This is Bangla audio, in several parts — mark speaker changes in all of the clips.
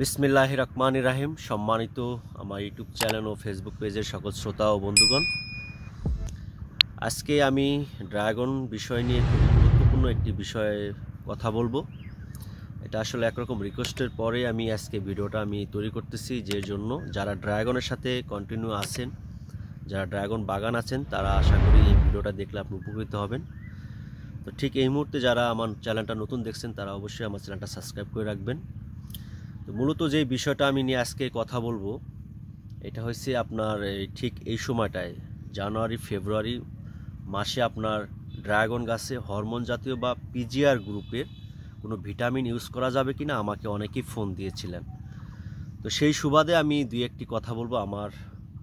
Speaker 1: বিসমিল্লাহ রহমান রাহিম সম্মানিত আমার ইউটিউব চ্যানেল ও ফেসবুক পেজের সকল শ্রোতা ও বন্ধুগণ আজকে আমি ড্রাগন বিষয় নিয়ে খুব গুরুত্বপূর্ণ একটি বিষয়ে কথা বলবো এটা আসলে একরকম রিকোয়েস্টের পরে আমি আজকে ভিডিওটা আমি তৈরি করতেছি যে জন্য যারা ড্রাগনের সাথে কন্টিনিউ আছেন যারা ড্রাগন বাগান আছেন তারা আশা করি এই ভিডিওটা দেখলে আপনি উপকৃত হবেন তো ঠিক এই মুহূর্তে যারা আমার চ্যানেলটা নতুন দেখছেন তারা অবশ্যই আমার চ্যানেলটা সাবস্ক্রাইব করে রাখবেন তো মূলত যে বিষয়টা আমি নিয়ে আজকে কথা বলবো এটা হচ্ছে আপনার ঠিক এই সময়টায় জানুয়ারি ফেব্রুয়ারি মাসে আপনার ড্রাগন গাছে হরমোন জাতীয় বা পিজিআর গ্রুপের কোনো ভিটামিন ইউজ করা যাবে কি না আমাকে অনেকেই ফোন দিয়েছিলেন তো সেই সুবাদে আমি দুই একটি কথা বলবো আমার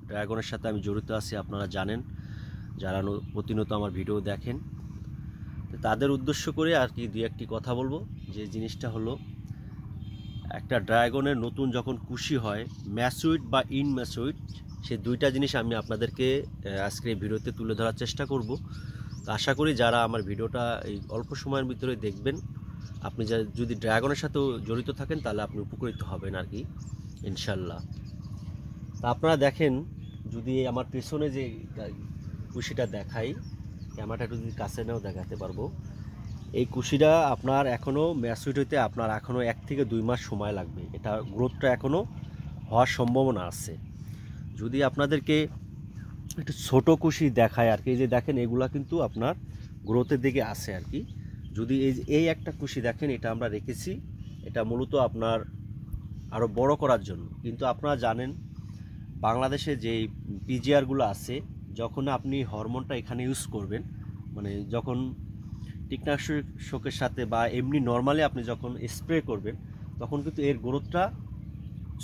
Speaker 1: ড্রাগনের সাথে আমি জড়িত আছি আপনারা জানেন যারা প্রতিনিয়ত আমার ভিডিও দেখেন তাদের উদ্দেশ্য করে আর কি দুই একটি কথা বলবো যে জিনিসটা হলো একটা ড্রাগনের নতুন যখন কুশি হয় ম্যাসুইড বা ইনম্যাসুইড সেই দুইটা জিনিস আমি আপনাদেরকে আজকে এই ভিডিওতে তুলে ধরার চেষ্টা করব তো আশা করি যারা আমার ভিডিওটা এই অল্প সময়ের ভিতরে দেখবেন আপনি যদি ড্রাগনের সাথেও জড়িত থাকেন তাহলে আপনি উপকৃত হবেন আর কি ইনশাল্লাহ তা আপনারা দেখেন যদি আমার পেছনে যে কুশিটা দেখাই ক্যামেরাটা একটু যদি কাছে নাও দেখাতে পারবো এই কুশিটা আপনার এখনও ম্যাসুইট হইতে আপনার এখনও এক থেকে দুই মাস সময় লাগবে এটা গ্রোথটা এখনও হওয়ার সম্ভাবনা আছে যদি আপনাদেরকে একটু ছোটো কুশি দেখায় আর কি এই যে দেখেন এগুলা কিন্তু আপনার গ্রোথের দিকে আসে আর কি যদি এই এই একটা কুশি দেখেন এটা আমরা রেখেছি এটা মূলত আপনার আরও বড় করার জন্য কিন্তু আপনারা জানেন বাংলাদেশে যে পিজিআরগুলো আছে যখন আপনি হরমোনটা এখানে ইউজ করবেন মানে যখন কীটনাশকের সাথে বা এমনি নর্মালি আপনি যখন স্প্রে করবেন তখন কিন্তু এর গ্রোথটা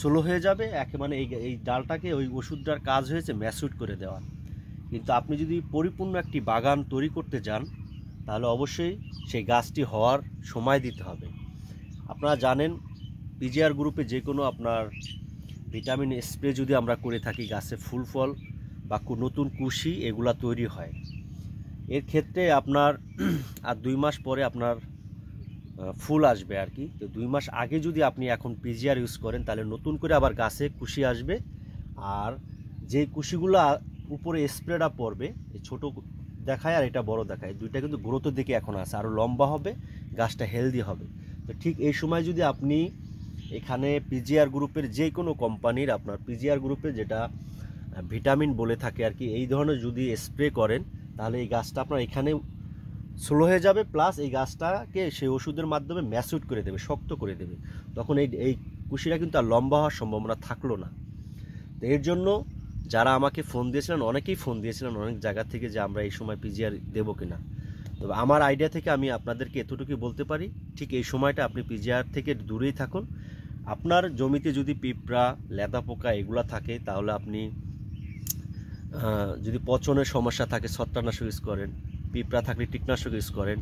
Speaker 1: স্লো হয়ে যাবে একেবারে এই এই ডালটাকে ওই ওষুধটার কাজ হয়েছে ম্যাসুট করে দেওয়া কিন্তু আপনি যদি পরিপূর্ণ একটি বাগান তৈরি করতে যান তাহলে অবশ্যই সেই গাছটি হওয়ার সময় দিতে হবে আপনারা জানেন পিজিআর গ্রুপে যে কোনো আপনার ভিটামিন স্প্রে যদি আমরা করে থাকি গাছে ফুল ফল বা নতুন কুশি এগুলা তৈরি হয় এর ক্ষেত্রে আপনার আর দুই মাস পরে আপনার ফুল আসবে আর কি তো দুই মাস আগে যদি আপনি এখন পিজিআর ইউজ করেন তাহলে নতুন করে আবার গাছে কুশি আসবে আর যে কুশিগুলো উপরে স্প্রেটা পড়বে এই ছোটো দেখায় আর এটা বড় দেখায় দুইটা কিন্তু গ্রোথের দিকে এখন আছে আরও লম্বা হবে গাছটা হেলদি হবে তো ঠিক এই সময় যদি আপনি এখানে পিজিআর গ্রুপের যে কোনো কোম্পানির আপনার পিজিআর গ্রুপে যেটা ভিটামিন বলে থাকে আর কি এই ধরনের যদি স্প্রে করেন তাহলে এই গাছটা আপনার এখানে স্লো হয়ে যাবে প্লাস এই গাছটাকে সেই ওষুধের মাধ্যমে ম্যাসুট করে দেবে শক্ত করে দেবে তখন এই এই কুশিরা কিন্তু আর লম্বা হওয়ার সম্ভাবনা থাকলো না তো এর জন্য যারা আমাকে ফোন দিয়েছিলেন অনেকেই ফোন দিয়েছিলেন অনেক জায়গা থেকে যে আমরা এই সময় পিজিআর দেবো কিনা তবে আমার আইডিয়া থেকে আমি আপনাদেরকে এতটুকুই বলতে পারি ঠিক এই সময়টা আপনি পিজিআর থেকে দূরেই থাকুন আপনার জমিতে যদি পিঁপড়া লেদা পোকা এগুলা থাকে তাহলে আপনি যদি পচনের সমস্যা থাকে ছত্রানাশক ইউজ করেন পিঁপড়া থাকলে টিকনাশক ইউজ করেন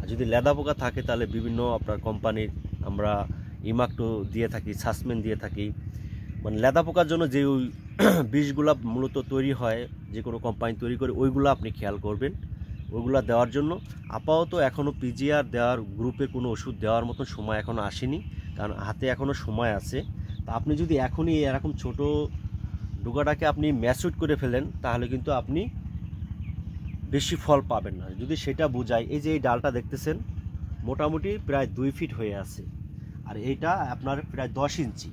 Speaker 1: আর যদি লেদা পোকা থাকে তাহলে বিভিন্ন আপনার কোম্পানির আমরা ইমাক্টো দিয়ে থাকি সাসমেন দিয়ে থাকি মানে লেদা পোকার জন্য যে ওই বিষগুলো মূলত তৈরি হয় যে কোনো কোম্পানি তৈরি করে ওইগুলো আপনি খেয়াল করবেন ওইগুলো দেওয়ার জন্য আপাতত এখনও পিজিআর দেওয়ার গ্রুপে কোনো ওষুধ দেওয়ার মতন সময় এখনও আসেনি কারণ হাতে এখনও সময় আছে তা আপনি যদি এখনই এরকম ছোট ডোকাটাকে আপনি ম্যাচুড করে ফেলেন তাহলে কিন্তু আপনি বেশি ফল পাবেন না যদি সেটা বোঝায় এই যে এই ডালটা দেখতেছেন মোটামুটি প্রায় দুই ফিট হয়ে আছে আর এইটা আপনার প্রায় দশ ইঞ্চি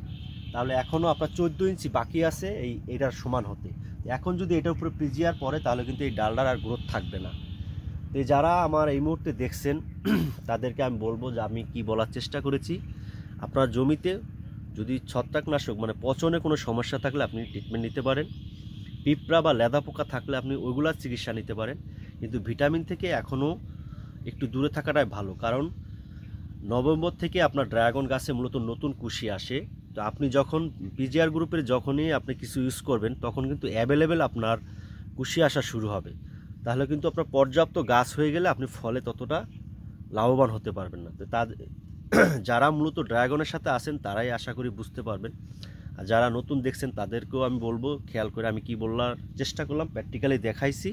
Speaker 1: তাহলে এখনও আপনার চোদ্দো ইঞ্চি বাকি আছে এই এটার সমান হতে এখন যদি এটার উপরে পিজিআর পরে তাহলে কিন্তু এই ডালটার আর গ্রোথ থাকবে না তো যারা আমার এই মুহূর্তে দেখছেন তাদেরকে আমি বলবো যে আমি কি বলার চেষ্টা করেছি আপনার জমিতে যদি ছত্রাকনাশক মানে পচনে কোনো সমস্যা থাকলে আপনি ট্রিটমেন্ট নিতে পারেন পিঁপড়া বা লেদা পোকা থাকলে আপনি ওইগুলার চিকিৎসা নিতে পারেন কিন্তু ভিটামিন থেকে এখনও একটু দূরে থাকাটাই ভালো কারণ নভেম্বর থেকে আপনার ড্রাগন গাছে মূলত নতুন কুশি আসে তো আপনি যখন পিজিআর গ্রুপের যখনই আপনি কিছু ইউজ করবেন তখন কিন্তু অ্যাভেলেবেল আপনার কুশি আসা শুরু হবে তাহলে কিন্তু আপনার পর্যাপ্ত গাছ হয়ে গেলে আপনি ফলে ততটা লাভবান হতে পারবেন না তো তাদের যারা মূলত ড্রাগনের সাথে আছেন তারাই আশা করি বুঝতে পারবেন আর যারা নতুন দেখছেন তাদেরকেও আমি বলবো খেয়াল করে আমি কি বললার চেষ্টা করলাম প্র্যাকটিক্যালি দেখাইছি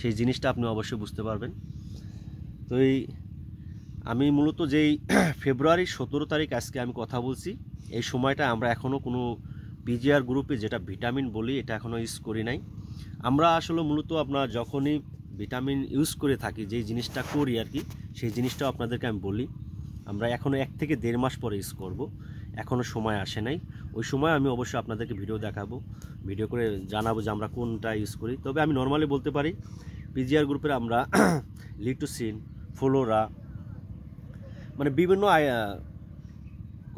Speaker 1: সেই জিনিসটা আপনি অবশ্যই বুঝতে পারবেন তো এই আমি মূলত যেই ফেব্রুয়ারি সতেরো তারিখ আজকে আমি কথা বলছি এই সময়টা আমরা এখনও কোনো পিজিআর গ্রুপে যেটা ভিটামিন বলি এটা এখনও ইউজ করি নাই আমরা আসলে মূলত আপনার যখনই ভিটামিন ইউজ করে থাকি যেই জিনিসটা করি আর কি সেই জিনিসটাও আপনাদেরকে আমি বলি আমরা এখনও এক থেকে দেড় মাস পরে ইউজ করব এখনও সময় আসে নাই ওই সময় আমি অবশ্যই আপনাদেরকে ভিডিও দেখাবো ভিডিও করে জানাবো যে আমরা কোনটা ইউজ করি তবে আমি নর্মালি বলতে পারি পিজিআর গ্রুপের আমরা লিটোসিন ফ্লোরা মানে বিভিন্ন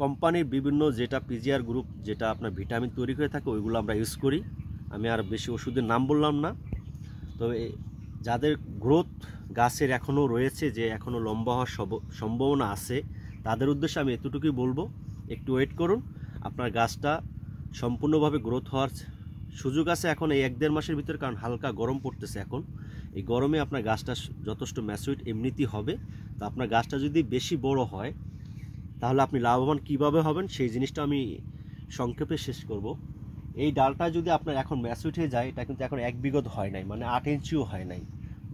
Speaker 1: কোম্পানির বিভিন্ন যেটা পিজিআর গ্রুপ যেটা আপনার ভিটামিন তৈরি করে থাকে ওইগুলো আমরা ইউজ করি আমি আর বেশি ওষুধের নাম বললাম না তবে যাদের গ্রোথ গাছের এখনও রয়েছে যে এখনও লম্বা হওয়ার সম্ভাবনা আছে তাদের উদ্দেশ্যে আমি এতটুকুই বলবো একটু ওয়েট করুন আপনার গাছটা সম্পূর্ণভাবে গ্রোথ হওয়ার সুযোগ আছে এখন এই এক দেড় মাসের ভিতরে কারণ হালকা গরম পড়তেছে এখন এই গরমে আপনার গাছটা যথেষ্ট ম্যাচুইড এমনিতেই হবে তো আপনার গাছটা যদি বেশি বড় হয় তাহলে আপনি লাভবান কিভাবে হবেন সেই জিনিসটা আমি সংক্ষেপে শেষ করব এই ডালটা যদি আপনার এখন ম্যাচুইড হয়ে যায় এটা কিন্তু এখন এক বিগত হয় নাই মানে আট ইঞ্চিও হয় নাই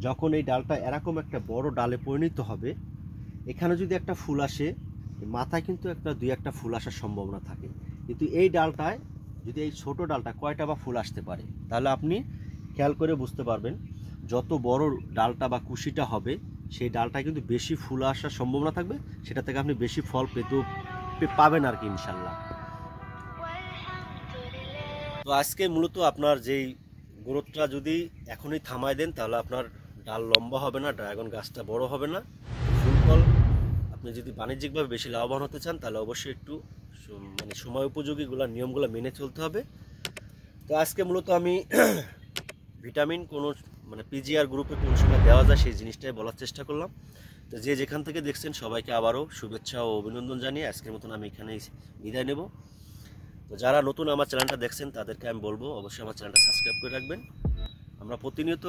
Speaker 1: যখন এই ডালটা এরকম একটা বড় ডালে পরিণত হবে এখানে যদি একটা ফুল আসে মাথায় কিন্তু একটা দুই একটা ফুল আসার সম্ভাবনা থাকে কিন্তু এই ডালটায় যদি এই ছোট ডালটা কয়টা বা ফুল আসতে পারে তাহলে আপনি খেয়াল করে বুঝতে পারবেন যত বড় ডালটা বা কুশিটা হবে সেই ডালটা কিন্তু বেশি ফুল আসার সম্ভাবনা থাকবে সেটা থেকে আপনি বেশি ফল পেতেও পাবেন আর কি ইনশাল্লাহ তো আজকে মূলত আপনার যেই গ্রোথটা যদি এখনই থামায় দেন তাহলে আপনার ডাল লম্বা হবে না ড্রাগন গাছটা বড় হবে না ফুল ফল আপনি যদি বাণিজ্যিকভাবে বেশি লাভবান হতে চান তাহলে অবশ্যই একটু মানে সময় উপযোগীগুলো নিয়মগুলো মেনে চলতে হবে তো আজকে মূলত আমি ভিটামিন কোনো মানে পিজিআর গ্রুপে কোন সময় দেওয়া যায় সেই জিনিসটাই বলার চেষ্টা করলাম তো যে যেখান থেকে দেখছেন সবাইকে আবারও শুভেচ্ছা ও অভিনন্দন জানিয়ে আজকের মতন আমি এখানেই বিদায় নেব তো যারা নতুন আমার চ্যানেলটা দেখছেন তাদেরকে আমি বলবো অবশ্যই আমার চ্যানেলটা সাবস্ক্রাইব করে রাখবেন আমরা প্রতিনিয়ত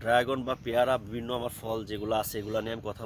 Speaker 1: ড্রাগন বা পেয়ারা বিভিন্ন আমার ফল যেগুলো আছে এগুলো নিয়ে আমি কথা